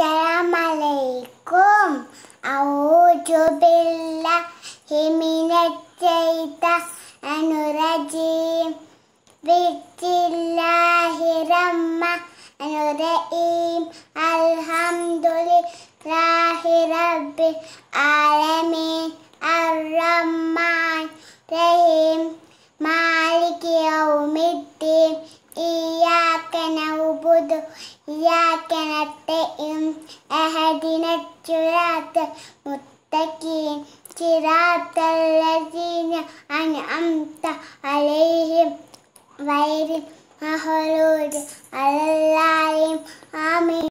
Assalamualaikum. A'udzubillahi minasyaitanir anurajim. Bismillahirrahmanirrahim. Alhamdulillahirabbil alamin. الهدى إياك نستعين اهدنا الصراط المستقيم صراط الذين أنعمت عليهم غير المغلوب على الله